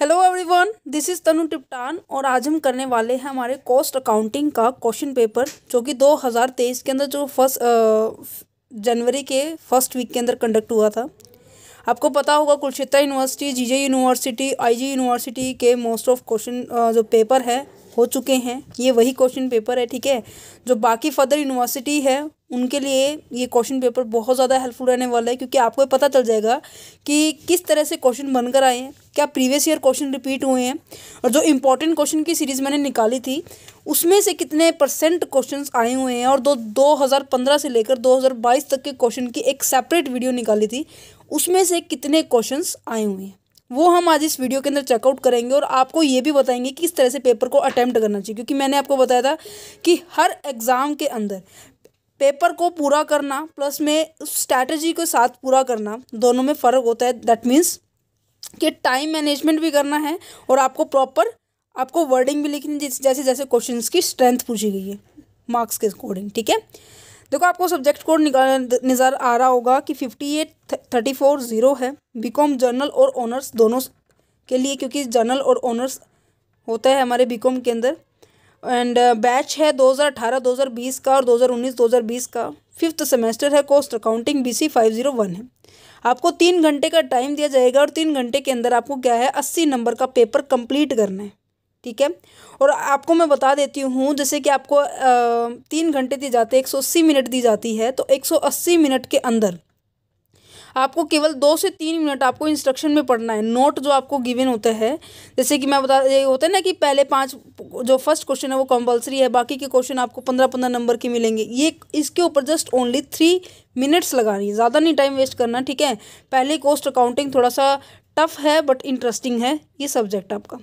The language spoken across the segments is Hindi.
hello everyone this is Tanu टिप्टान और आज हम करने वाले हैं हमारे कॉस्ट अकाउंटिंग का क्वेश्चन पेपर जो कि 2023 के अंदर जो फर्स्ट जनवरी के फर्स्ट वीक के अंदर कंडक्ट हुआ था आपको पता होगा Kurukshetra university GJ university IG university के मोस्ट ऑफ क्वेश्चन जो पेपर है हो चुके हैं ये वही क्वेश्चन पेपर है ठीक है जो बाकी फर्दर यूनिवर्सिटी है उनके लिए ये क्वेश्चन पेपर बहुत ज़्यादा हेल्पफुल रहने वाला है क्योंकि आपको पता चल जाएगा कि किस तरह से क्वेश्चन बनकर आए हैं क्या प्रीवियस ईयर क्वेश्चन रिपीट हुए हैं और जो इम्पोर्टेंट क्वेश्चन की सीरीज़ मैंने निकाली थी उसमें से कितने परसेंट क्वेश्चन आए हुए हैं और दो दो हज़ार पंद्रह से लेकर दो हज़ार बाईस तक के क्वेश्चन की एक सेपरेट वीडियो निकाली थी उसमें से कितने क्वेश्चन आए हुए हैं वो हम आज इस वीडियो के अंदर चेकआउट करेंगे और आपको ये भी बताएंगे कि किस तरह से पेपर को अटैम्प्ट करना चाहिए क्योंकि मैंने आपको बताया था कि हर एग्ज़ाम के अंदर पेपर को पूरा करना प्लस में स्ट्रैटेजी के साथ पूरा करना दोनों में फ़र्क होता है दैट मीन्स कि टाइम मैनेजमेंट भी करना है और आपको प्रॉपर आपको वर्डिंग भी लिखनी जैसे जैसे जैसे क्वेश्चन की स्ट्रेंथ पूछी गई है मार्क्स के अकॉर्डिंग ठीक है देखो आपको सब्जेक्ट कोड निकाल नज़र आ रहा होगा कि fifty eight thirty four zero है बीकॉम जर्नल और ऑनर्स दोनों के लिए क्योंकि जर्नल और ऑनर्स होता है हमारे बीकॉम के अंदर एंड बैच uh, है 2018 2020 का और 2019 2020 का फिफ्थ सेमेस्टर है कोस्ट अकाउंटिंग बीसी 501 है आपको तीन घंटे का टाइम दिया जाएगा और तीन घंटे के अंदर आपको क्या है अस्सी नंबर का पेपर कंप्लीट करना है ठीक है और आपको मैं बता देती हूँ जैसे कि आपको आ, तीन घंटे दिए जाते हैं एक मिनट दी जाती है तो एक अस्सी मिनट के अंदर आपको केवल दो से तीन मिनट आपको इंस्ट्रक्शन में पढ़ना है नोट जो आपको गिवन होता है जैसे कि मैं बता ये होता है ना कि पहले पाँच जो फर्स्ट क्वेश्चन है वो कंपलसरी है बाकी के क्वेश्चन आपको पंद्रह पंद्रह नंबर के मिलेंगे ये इसके ऊपर जस्ट ओनली थ्री मिनट्स लगानी ज़्यादा नहीं टाइम वेस्ट करना ठीक है पहले कोस्ट अकाउंटिंग थोड़ा सा टफ है बट इंटरेस्टिंग है ये सब्जेक्ट आपका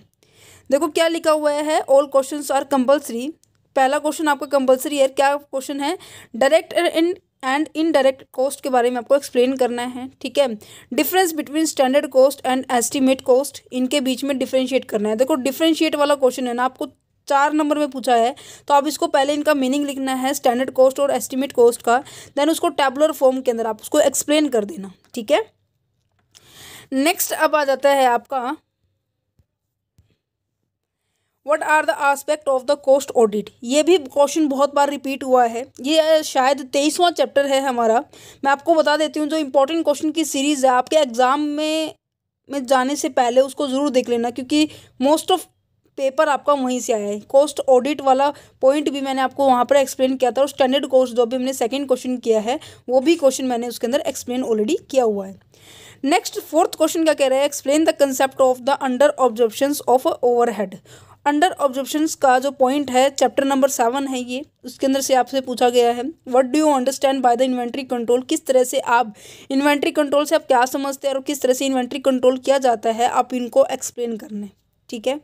देखो क्या लिखा हुआ है ऑल क्वेश्चन आर कंपल्सरी पहला क्वेश्चन आपका कंपलसरी है क्या क्वेश्चन है direct and and indirect cost के बारे में आपको एक्सप्लेन करना है ठीक है difference between standard cost and estimate cost इनके बीच में डिफ्रेंशिएट करना है देखो डिफ्रेंशिएट वाला क्वेश्चन है ना आपको चार नंबर में पूछा है तो आप इसको पहले इनका मीनिंग लिखना है स्टैंडर्ड कॉस्ट और एस्टिमेट कॉस्ट का देन उसको टेबुलर फॉर्म के अंदर आप उसको एक्सप्लेन कर देना ठीक है नेक्स्ट अब आ जाता है आपका what are the aspect of the cost audit ये भी क्वेश्चन बहुत बार रिपीट हुआ है ये शायद तेईसवां चैप्टर है हमारा मैं आपको बता देती हूँ जो इंपॉर्टेंट क्वेश्चन की सीरीज़ है आपके एग्ज़ाम में में जाने से पहले उसको ज़रूर देख लेना क्योंकि मोस्ट ऑफ पेपर आपका वहीं से आया है कोस्ट ऑडिट वाला पॉइंट भी मैंने आपको वहाँ पर एक्सप्लेन किया था और स्टैंडर्ड कोर्स जो भी हमने सेकेंड क्वेश्चन किया है वो भी क्वेश्चन मैंने उसके अंदर एक्सप्लेन ऑलरेडी किया हुआ है नेक्स्ट फोर्थ क्वेश्चन क्या कह रहा है explain the concept of the under observation of overhead under observation का जो पॉइंट है चैप्टर नंबर सेवन है ये उसके अंदर से आपसे पूछा गया है what do you understand by the inventory control किस तरह से आप इन्वेंट्री कंट्रोल से आप क्या समझते हैं और किस तरह से इन्वेंट्री कंट्रोल किया जाता है आप इनको एक्सप्लेन करने ठीक है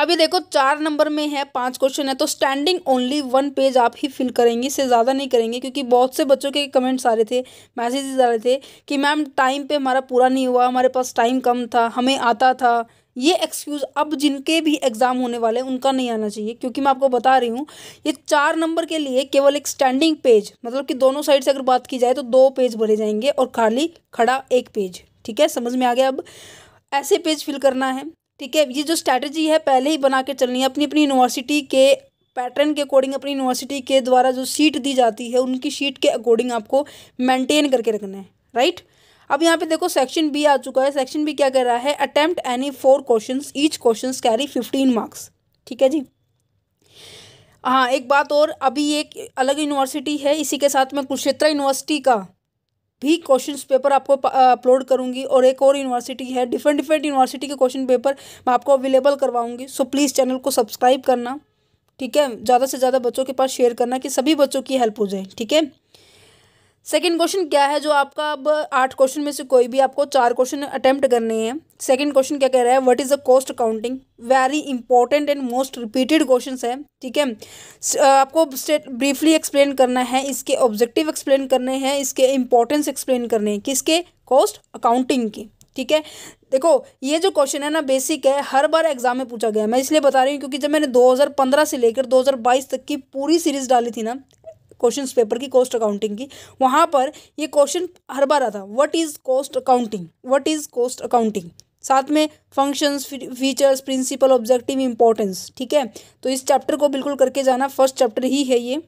अभी देखो चार नंबर में है पांच क्वेश्चन है तो स्टैंडिंग ओनली वन पेज आप ही फिल करेंगे इससे ज़्यादा नहीं करेंगे क्योंकि बहुत से बच्चों के कमेंट्स आ रहे थे मैसेजेस आ रहे थे कि मैम टाइम पे हमारा पूरा नहीं हुआ हमारे पास टाइम कम था हमें आता था ये एक्सक्यूज़ अब जिनके भी एग्ज़ाम होने वाले हैं उनका नहीं आना चाहिए क्योंकि मैं आपको बता रही हूँ ये चार नंबर के लिए केवल एक स्टैंडिंग पेज मतलब कि दोनों साइड से अगर बात की जाए तो दो पेज भरे जाएंगे और खाली खड़ा एक पेज ठीक है समझ में आ गया अब ऐसे पेज फिल करना है ठीक है ये जो स्ट्रैटेजी है पहले ही बना के चलनी है अपनी अपनी यूनिवर्सिटी के पैटर्न के अकॉर्डिंग अपनी यूनिवर्सिटी के द्वारा जो सीट दी जाती है उनकी सीट के अकॉर्डिंग आपको मेंटेन करके रखना है राइट अब यहाँ पे देखो सेक्शन बी आ चुका है सेक्शन बी क्या कर रहा है attempt any four question each question carry fifteen marks ठीक है जी हाँ एक बात और अभी एक अलग यूनिवर्सिटी है इसी के साथ मैं कुरुक्षेत्रा यूनिवर्सिटी का भी क्वेश्चन पेपर आपको अपलोड करूंगी और एक और यूनिवर्सिटी है डिफरेंट डिफरेंट यूनिवर्सिटी के क्वेश्चन पेपर मैं आपको अवेलेबल करवाऊँगी सो प्लीज़ चैनल को सब्सक्राइब करना ठीक है ज़्यादा से ज़्यादा बच्चों के पास शेयर करना कि सभी बच्चों की हेल्प हो जाए ठीक है सेकेंड क्वेश्चन क्या है जो आपका अब आठ क्वेश्चन में से कोई भी आपको चार क्वेश्चन अटेम्प्ट करने हैं सेकेंड क्वेश्चन क्या कह रहा है what is the cost accounting very important and most repeated question है ठीक है आपको स्टेट ब्रीफली एक्सप्लेन करना है इसके ऑब्जेक्टिव एक्सप्लेन करने हैं इसके इंपॉर्टेंस एक्सप्लेन करने हैं किसके कॉस्ट अकाउंटिंग की ठीक है देखो ये जो क्वेश्चन है ना बेसिक है हर बार एग्जाम में पूछा गया मैं इसलिए बता रही हूँ क्योंकि जब मैंने 2015 से लेकर 2022 तक की पूरी सीरीज डाली थी ना क्वेश्चन पेपर की कॉस्ट अकाउंटिंग की वहाँ पर ये क्वेश्चन हर बार आता what is cost accounting what is cost accounting साथ में functions features principle objective importance ठीक है तो इस चैप्टर को बिल्कुल करके जाना फर्स्ट चैप्टर ही है ये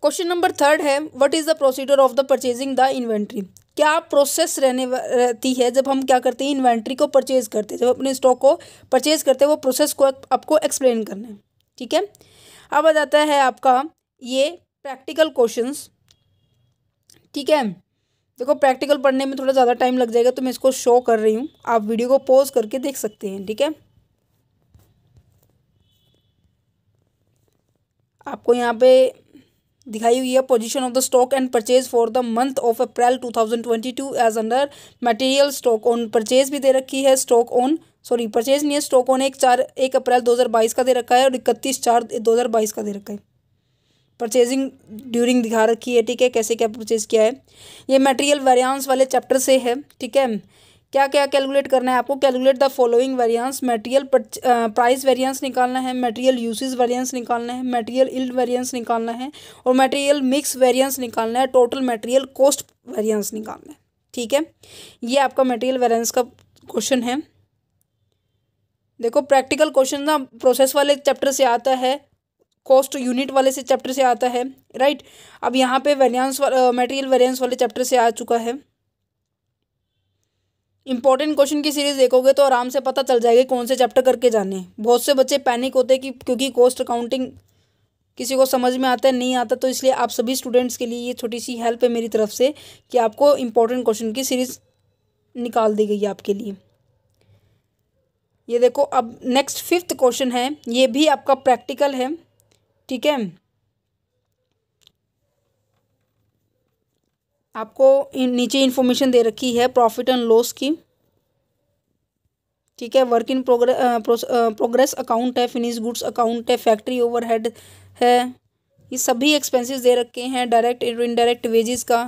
क्वेश्चन नंबर थर्ड है what is the procedure of the purchasing the inventory क्या प्रोसेस रहने रहती है जब हम क्या करते हैं इन्वेंट्री को परचेज करते हैं जब अपने स्टॉक को परचेज करते हैं वो प्रोसेस को आपको एक्सप्लेन करना है ठीक है अब आ जाता है आपका ये प्रैक्टिकल क्वेश्चंस ठीक है देखो प्रैक्टिकल पढ़ने में थोड़ा ज़्यादा टाइम लग जाएगा तो मैं इसको शो कर रही हूँ आप वीडियो को पॉज करके देख सकते हैं ठीक है आपको यहाँ पे दिखाई हुई है position of the stock and purchase for the month of April two thousand twenty two as under material stock on purchase भी दे रखी है स्टॉक ऑन सॉरी परचेज नहीं है स्टॉक ऑन एक चार एक अप्रैल दो हजार बाईस का दे रखा है और इकतीस चार दो हज़ार बाईस का दे रखा है परचेजिंग ड्यूरिंग दिखा रखी है ठीक है कैसे क्या परचेज किया है ये मटेरियल वेरियांस वाले चैप्टर से है ठीक है क्या क्या कैलकुलेट करना है आपको calculate the following variance material price variance निकालना है मटेरियल यूसेज वेरियंस निकालना है मटेरियल इल्ड वेरियंस निकालना है और मटेरियल मिक्स वेरियंस निकालना है टोटल मटेरियल कॉस्ट वेरियंस निकालना है ठीक है ये आपका मटेरियल वेरियंस का क्वेश्चन है देखो प्रैक्टिकल क्वेश्चन ना प्रोसेस वाले चैप्टर से आता है कॉस्ट यूनिट वाले से चैप्टर से आता है राइट अब यहाँ पे वेरियांस मटेरियल वेरियांस वाले चैप्टर से आ चुका है इंपॉर्टेंट क्वेश्चन की सीरीज देखोगे तो आराम से पता चल जाएगा कौन से चैप्टर करके जाने बहुत से बच्चे पैनिक होते हैं कि क्योंकि कॉस्ट अकाउंटिंग किसी को समझ में आता है नहीं आता तो इसलिए आप सभी स्टूडेंट्स के लिए ये छोटी सी हेल्प है मेरी तरफ से कि आपको इम्पोर्टेंट क्वेश्चन की सीरीज निकाल दी गई आपके लिए ये देखो अब नेक्स्ट फिफ्थ क्वेश्चन है ये भी आपका प्रैक्टिकल है ठीक है आपको नीचे इन्फॉर्मेशन दे रखी है प्रॉफिट एंड लॉस की ठीक है work in progress progress account है फिनिश गुड्स अकाउंट है फैक्ट्री ओवरहेड है ये सभी एक्सपेंसेस दे रखे हैं डायरेक्ट इनडायरेक्ट वेजेस का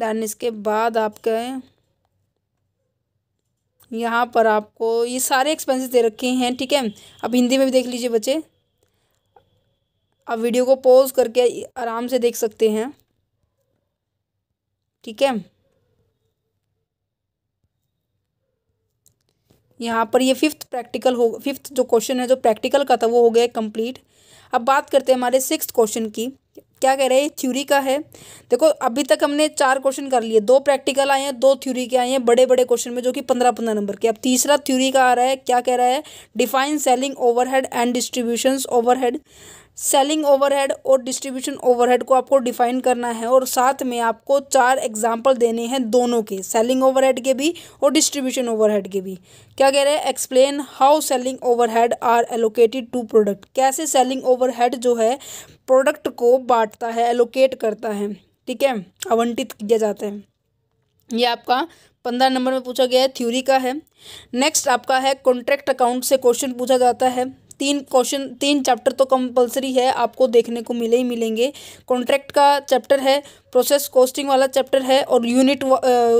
दैन इसके बाद आपका यहाँ पर आपको ये सारे एक्सपेंसेस दे रखे हैं ठीक है अब हिंदी में भी देख लीजिए बच्चे आप वीडियो को पॉज करके आराम से देख सकते हैं ठीक है यहाँ पर ये फिफ्थ प्रैक्टिकल हो फिफ्थ जो क्वेश्चन है जो प्रैक्टिकल का था वो हो गया कंप्लीट अब बात करते हैं हमारे सिक्स क्वेश्चन की क्या कह रहे हैं थ्योरी का है देखो अभी तक हमने चार क्वेश्चन कर लिए दो प्रैक्टिकल आए हैं दो थ्योरी के आए हैं बड़े बड़े क्वेश्चन में जो कि पंद्रह पंद्रह नंबर के अब तीसरा थ्योरी का आ रहा है क्या कह रहा है define selling overhead and distribution overhead selling overhead और डिस्ट्रीब्यूशन ओवरहेड को आपको डिफाइन करना है और साथ में आपको चार एग्जाम्पल देने हैं दोनों के सेलिंग ओवरहेड के भी और डिस्ट्रीब्यूशन ओवरहेड के भी क्या कह रहे हैं explain how selling overhead are allocated to product कैसे सेलिंग ओवरहेड जो है प्रोडक्ट को बांटता है एलोकेट करता है ठीक है आवंटित किया जाता है ये आपका पंद्रह नंबर में पूछा गया है थ्योरी का है नेक्स्ट आपका है कॉन्ट्रैक्ट अकाउंट से क्वेश्चन पूछा जाता है तीन क्वेश्चन तीन चैप्टर तो कंपलसरी है आपको देखने को मिले ही मिलेंगे कॉन्ट्रैक्ट का चैप्टर है प्रोसेस कॉस्टिंग वाला चैप्टर है और यूनिट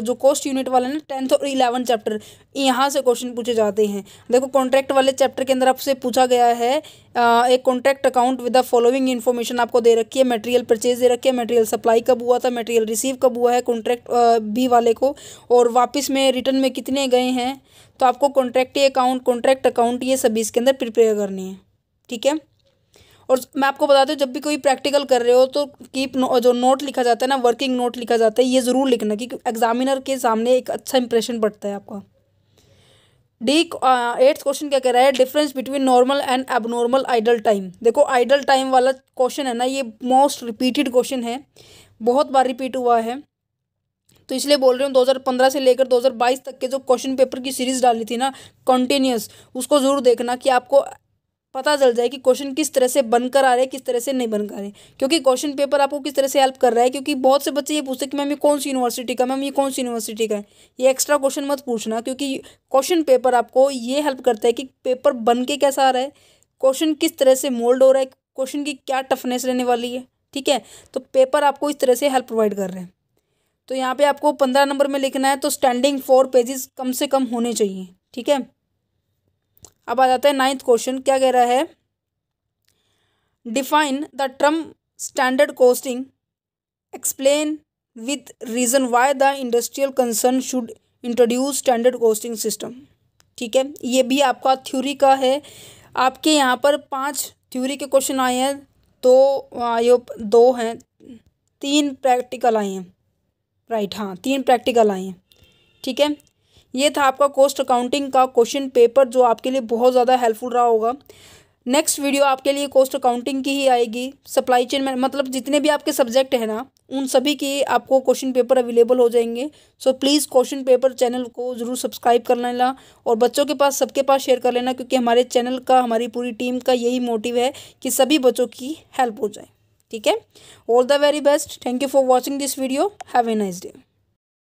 जो कॉस्ट यूनिट वाला ना टेंथ और इलेवन चैप्टर यहाँ से क्वेश्चन पूछे जाते हैं देखो कॉन्ट्रैक्ट वाले चैप्टर के अंदर आपसे पूछा गया है एक contract account with the following information आपको दे रखी है मटेरियल परचेज दे रखी है मटेरियल सप्लाई कब हुआ था मटेरियल रिसीव कब हुआ है कॉन्ट्रैक्ट बी वाले को और वापस में रिटर्न में कितने गए हैं तो आपको कॉन्ट्रैक्टी अकाउंट कॉन्ट्रैक्ट अकाउंट ये सभी इसके अंदर प्रिपेयर करनी है ठीक है और मैं आपको बता दूँ जब भी कोई प्रैक्टिकल कर रहे हो तो कीप नो, जो नोट लिखा जाता है ना वर्किंग नोट लिखा जाता है ये ज़रूर लिखना क्योंकि एग्जामिनर के सामने एक अच्छा इंप्रेशन पड़ता है आपका डी एट्थ क्वेश्चन क्या कह रहा है difference between normal and abnormal idle time देखो आइडल टाइम वाला क्वेश्चन है ना ये मोस्ट रिपीटेड क्वेश्चन है बहुत बार रिपीट हुआ है तो इसलिए बोल रहे हूँ 2015 से लेकर 2022 तक के जो क्वेश्चन पेपर की सीरीज़ डाली थी ना कंटिन्यूस उसको ज़रूर देखना कि आपको पता चल जाए कि क्वेश्चन किस तरह से बनकर आ रहे हैं किस तरह से नहीं बनकर आ रहे क्योंकि क्वेश्चन पेपर आपको किस तरह से हेल्प कर रहा है क्योंकि बहुत से बच्चे ये पूछते हैं कि मैम ये कौन सी यूनिवर्सिटी का मैम ये कौन सी यूनिवर्सिटी का है ये एक्स्ट्रा क्वेश्चन मत पूछना क्योंकि क्वेश्चन पेपर आपको ये हेल्प करता है कि पेपर बन के कैसा आ रहा है क्वेश्चन किस तरह से मोल्ड हो रहा है क्वेश्चन की क्या टफनेस रहने वाली है ठीक है तो पेपर आपको इस तरह से हेल्प प्रोवाइड कर रहे हैं तो यहाँ पे आपको पंद्रह नंबर में लिखना है तो स्टैंडिंग फोर पेजेस कम से कम होने चाहिए ठीक है अब आ जाता है नाइन्थ क्वेश्चन क्या कह रहा है define the term standard costing explain with reason why the industrial concern should introduce standard costing system ठीक है ये भी आपका थ्योरी का है आपके यहाँ पर पांच थ्योरी के क्वेश्चन आए हैं दो तो, आयो दो हैं तीन प्रैक्टिकल आए हैं राइट हाँ तीन प्रैक्टिकल आए हैं ठीक है ये था आपका कॉस्ट अकाउंटिंग का क्वेश्चन पेपर जो आपके लिए बहुत ज़्यादा हेल्पफुल रहा होगा नेक्स्ट वीडियो आपके लिए कॉस्ट अकाउंटिंग की ही आएगी सप्लाई चेन में मतलब जितने भी आपके सब्जेक्ट हैं ना उन सभी के आपको क्वेश्चन पेपर अवेलेबल हो जाएंगे so please question paper channel को ज़रूर सब्सक्राइब कर लेना और बच्चों के पास सबके पास शेयर कर लेना क्योंकि हमारे चैनल का हमारी पूरी टीम का यही मोटिव है कि सभी बच्चों की हेल्प हो जाए ठीक है all the very best thank you for watching this video have a nice day